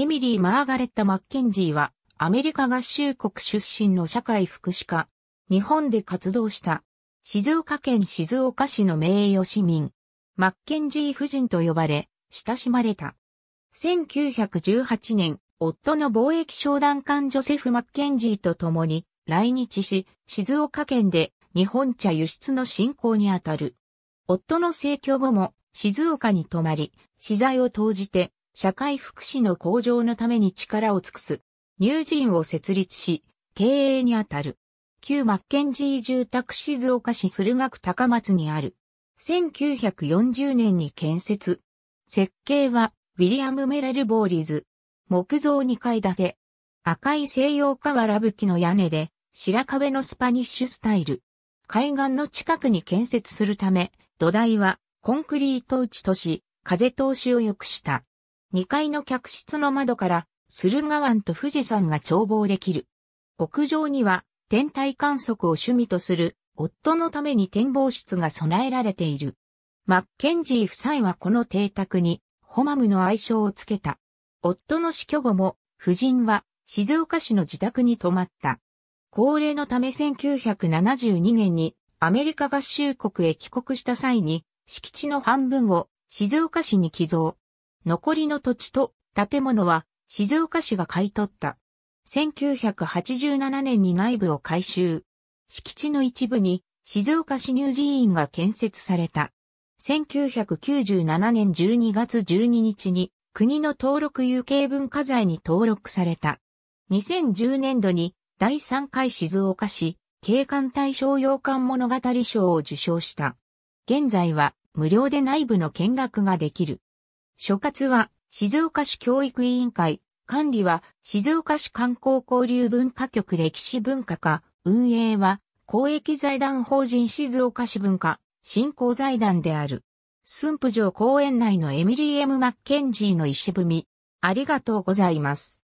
エミリー・マーガレッタ・マッケンジーは、アメリカ合衆国出身の社会福祉家。日本で活動した。静岡県静岡市の名誉市民。マッケンジー夫人と呼ばれ、親しまれた。1918年、夫の貿易商談官ジョセフ・マッケンジーと共に来日し、静岡県で日本茶輸出の振興にあたる。夫の逝去後も静岡に泊まり、資材を投じて社会福祉の向上のために力を尽くす、乳人を設立し、経営にあたる。旧マッケンジー住宅静岡市駿河区高松にある。1940年に建設。設計は、ウィリアム・メレル・ボーリーズ。木造2階建て。赤い西洋瓦吹きの屋根で、白壁のスパニッシュスタイル。海岸の近くに建設するため、土台はコンクリート打ちとし、風通しを良くした。2階の客室の窓から駿河湾と富士山が眺望できる。屋上には天体観測を趣味とする夫のために展望室が備えられている。マッケンジー夫妻はこの邸宅にホマムの愛称をつけた。夫の死去後も夫人は静岡市の自宅に泊まった。高齢のため1972年にアメリカ合衆国へ帰国した際に敷地の半分を静岡市に寄贈。残りの土地と建物は静岡市が買い取った。1987年に内部を改修。敷地の一部に静岡市入寺院が建設された。1997年12月12日に国の登録有形文化財に登録された。2010年度に第3回静岡市景観大賞洋館物語賞を受賞した。現在は無料で内部の見学ができる。所轄は静岡市教育委員会、管理は静岡市観光交流文化局歴史文化課、運営は公益財団法人静岡市文化振興財団である。駿府城公園内のエミリー・エム・マッケンジーの石踏み。ありがとうございます。